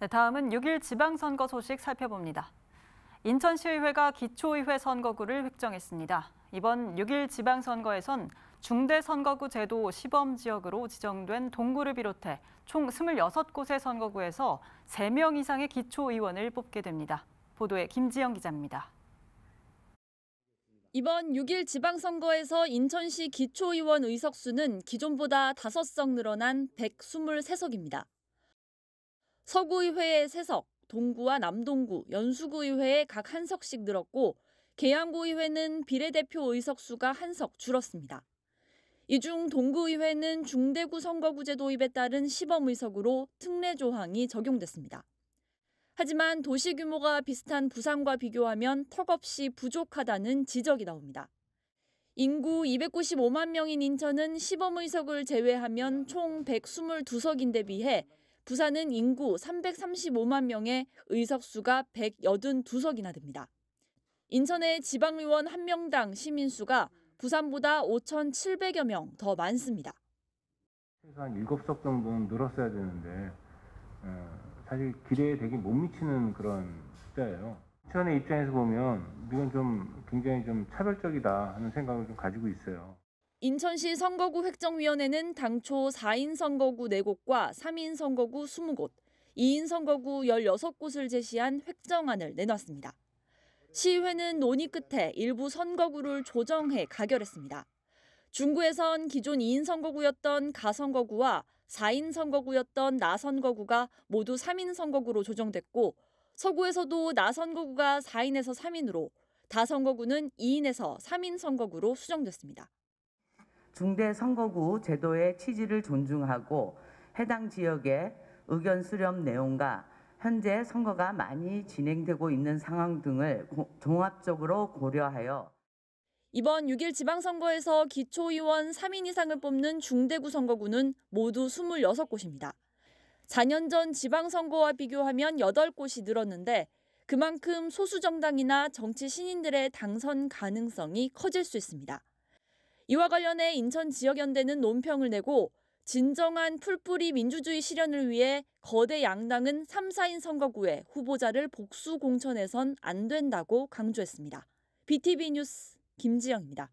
네, 다음은 6일 지방선거 소식 살펴봅니다. 인천시의회가 기초의회 선거구를 획정했습니다. 이번 6일 지방선거에선 중대선거구 제도 시범지역으로 지정된 동구를 비롯해 총 26곳의 선거구에서 3명 이상의 기초의원을 뽑게 됩니다. 보도에 김지영 기자입니다. 이번 6일 지방선거에서 인천시 기초의원 의석수는 기존보다 5석 늘어난 123석입니다. 서구의회의 세석, 동구와 남동구, 연수구의회에 각한 석씩 늘었고 계양구의회는 비례대표 의석수가 한 석 줄었습니다. 이 중 동구의회는 중대구 선거구제 도입에 따른 시범 의석으로 특례 조항이 적용됐습니다. 하지만 도시 규모가 비슷한 부산과 비교하면 턱없이 부족하다는 지적이 나옵니다. 인구 295만 명인 인천은 시범 의석을 제외하면 총 122석인 데 비해 부산은 인구 335만 명에 의석수가 182석이나 됩니다. 인천의 지방의원 1명당 시민수가 부산보다 5,700여 명 더 많습니다. 최소한 7석 정도는 늘었어야 되는데 어, 사실 기대에 되게 못 미치는 그런 숫자예요. 인천의 입장에서 보면 이건 좀 굉장히 좀 차별적이다 하는 생각을 좀 가지고 있어요. 인천시 선거구 획정위원회는 당초 4인 선거구 4곳과 3인 선거구 20곳, 2인 선거구 16곳을 제시한 획정안을 내놨습니다. 시의회는 논의 끝에 일부 선거구를 조정해 가결했습니다. 중구에선 기존 2인 선거구였던 가선거구와 4인 선거구였던 나선거구가 모두 3인 선거구로 조정됐고 서구에서도 나선거구가 4인에서 3인으로 다선거구는 2인에서 3인 선거구로 수정됐습니다. 중대 선거구 제도의 취지를 존중하고 해당 지역의 의견 수렴 내용과 현재 선거가 많이 진행되고 있는 상황 등을 종합적으로 고려하여 이번 6일 지방선거에서 기초의원 3인 이상을 뽑는 중대구 선거구는 모두 26곳입니다. 4년 전 지방선거와 비교하면 8곳이 늘었는데 그만큼 소수정당이나 정치 신인들의 당선 가능성이 커질 수 있습니다. 이와 관련해 인천 지역연대는 논평을 내고 진정한 풀뿌리 민주주의 실현을 위해 거대 양당은 3 4인 선거구에 후보자를 복수 공천해선 안 된다고 강조했습니다. BTV 뉴스 김지영입니다.